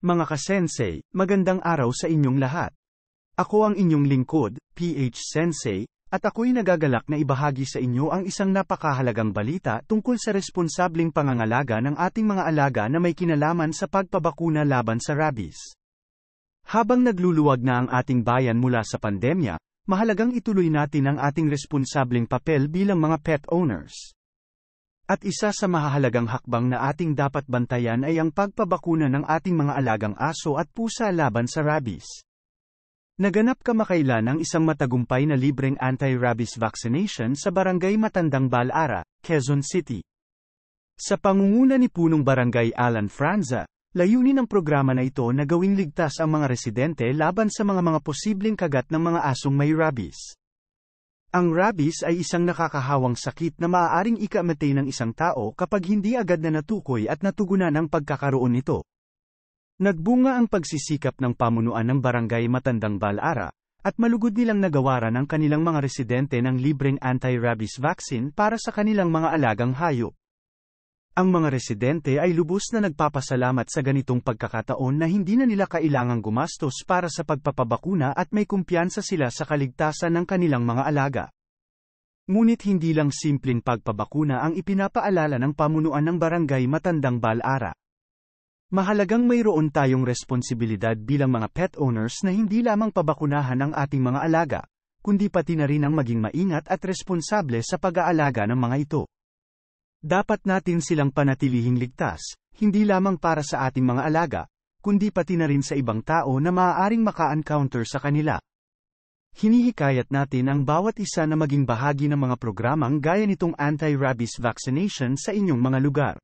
Mga kasensei, magandang araw sa inyong lahat. Ako ang inyong lingkod, PH Sensei, at ako'y nagagalak na ibahagi sa inyo ang isang napakahalagang balita tungkol sa responsableng pangangalaga ng ating mga alaga na may kinalaman sa pagpabakuna laban sa rabies. Habang nagluluwag na ang ating bayan mula sa pandemya, mahalagang ituloy natin ang ating responsableng papel bilang mga pet owners. At isa sa mahahalagang hakbang na ating dapat bantayan ay ang pagpabakuna ng ating mga alagang aso at pusa laban sa rabies. Naganap kamakailan ang isang matagumpay na libreng anti-rabies vaccination sa barangay Matandang Balara, Quezon City. Sa pangunguna ni punong barangay Alan Franza, layunin ng programa na ito na gawing ligtas ang mga residente laban sa mga mga posibleng kagat ng mga asong may rabies. Ang rabies ay isang nakakahawang sakit na maaaring ikamatay ng isang tao kapag hindi agad na natukoy at natugunan ang pagkakaroon nito. Nagbunga ang pagsisikap ng pamunuan ng barangay Matandang Balara, at malugod nilang nagawaran ang kanilang mga residente ng libreng anti-rabies vaccine para sa kanilang mga alagang hayop. Ang mga residente ay lubos na nagpapasalamat sa ganitong pagkakataon na hindi na nila kailangang gumastos para sa pagpapabakuna at may kumpiyansa sila sa kaligtasan ng kanilang mga alaga. Ngunit hindi lang simpleng pagpabakuna ang ipinapaalala ng pamunuan ng barangay Matandang Balara. Mahalagang mayroon tayong responsibilidad bilang mga pet owners na hindi lamang pabakunahan ang ating mga alaga, kundi pati na rin ang maging maingat at responsable sa pag-aalaga ng mga ito. Dapat natin silang panatilihing ligtas, hindi lamang para sa ating mga alaga, kundi pati na rin sa ibang tao na maaaring maka-encounter sa kanila. Hinihikayat natin ang bawat isa na maging bahagi ng mga programang gaya nitong anti-rabies vaccination sa inyong mga lugar.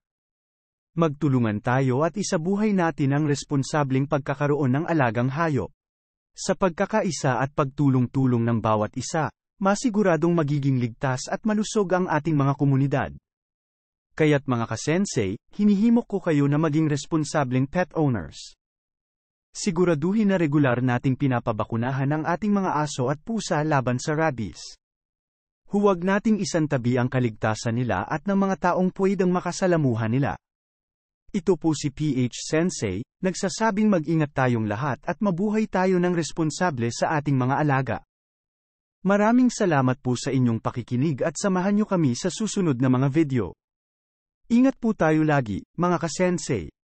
Magtulungan tayo at isabuhay natin ang responsabling pagkakaroon ng alagang hayop. Sa pagkakaisa at pagtulong-tulong ng bawat isa, masiguradong magiging ligtas at malusog ang ating mga komunidad. Kaya't mga kasensei, hinihimok ko kayo na maging responsableng pet owners. Siguraduhin na regular nating pinapabakunahan ang ating mga aso at pusa laban sa rabies. Huwag nating isantabi ang kaligtasan nila at ng mga taong pwedeng makasalamuhan nila. Ito po si PH Sensei, nagsasabing mag-ingat tayong lahat at mabuhay tayo ng responsable sa ating mga alaga. Maraming salamat po sa inyong pakikinig at samahan nyo kami sa susunod na mga video. Ingat po tayo lagi, mga kasensei.